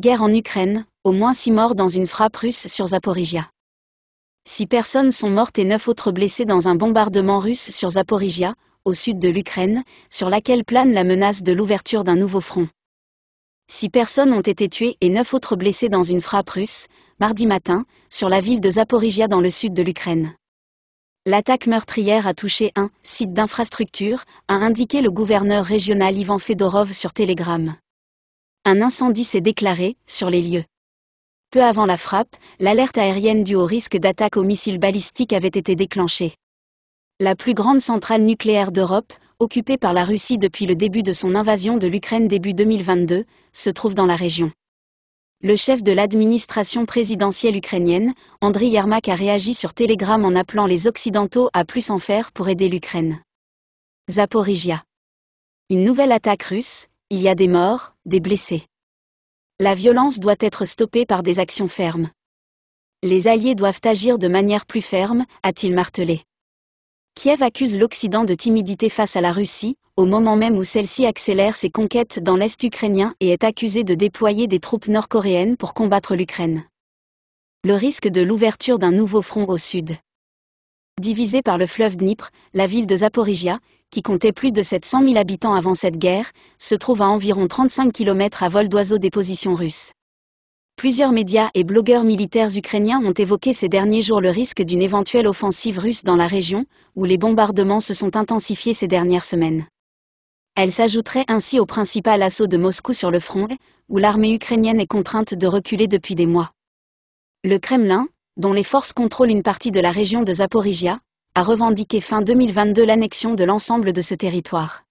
Guerre en Ukraine, au moins 6 morts dans une frappe russe sur Zaporizhia. 6 personnes sont mortes et 9 autres blessées dans un bombardement russe sur Zaporizhia, au sud de l'Ukraine, sur laquelle plane la menace de l'ouverture d'un nouveau front. 6 personnes ont été tuées et 9 autres blessées dans une frappe russe, mardi matin, sur la ville de Zaporizhia dans le sud de l'Ukraine. L'attaque meurtrière a touché un site d'infrastructure, a indiqué le gouverneur régional Ivan Fedorov sur Telegram un incendie s'est déclaré, sur les lieux. Peu avant la frappe, l'alerte aérienne due au risque d'attaque aux missiles balistiques avait été déclenchée. La plus grande centrale nucléaire d'Europe, occupée par la Russie depuis le début de son invasion de l'Ukraine début 2022, se trouve dans la région. Le chef de l'administration présidentielle ukrainienne, Andriy Yermak, a réagi sur Telegram en appelant les Occidentaux à plus en faire pour aider l'Ukraine. Zaporizhia. Une nouvelle attaque russe, il y a des morts, des blessés. La violence doit être stoppée par des actions fermes. Les Alliés doivent agir de manière plus ferme, a-t-il martelé. Kiev accuse l'Occident de timidité face à la Russie, au moment même où celle-ci accélère ses conquêtes dans l'Est ukrainien et est accusée de déployer des troupes nord-coréennes pour combattre l'Ukraine. Le risque de l'ouverture d'un nouveau front au sud. Divisée par le fleuve Dnipr, la ville de Zaporizhia, qui comptait plus de 700 000 habitants avant cette guerre, se trouve à environ 35 km à vol d'oiseau des positions russes. Plusieurs médias et blogueurs militaires ukrainiens ont évoqué ces derniers jours le risque d'une éventuelle offensive russe dans la région, où les bombardements se sont intensifiés ces dernières semaines. Elle s'ajouterait ainsi au principal assaut de Moscou sur le front, où l'armée ukrainienne est contrainte de reculer depuis des mois. Le Kremlin, dont les forces contrôlent une partie de la région de Zaporizhia, a revendiqué fin 2022 l'annexion de l'ensemble de ce territoire.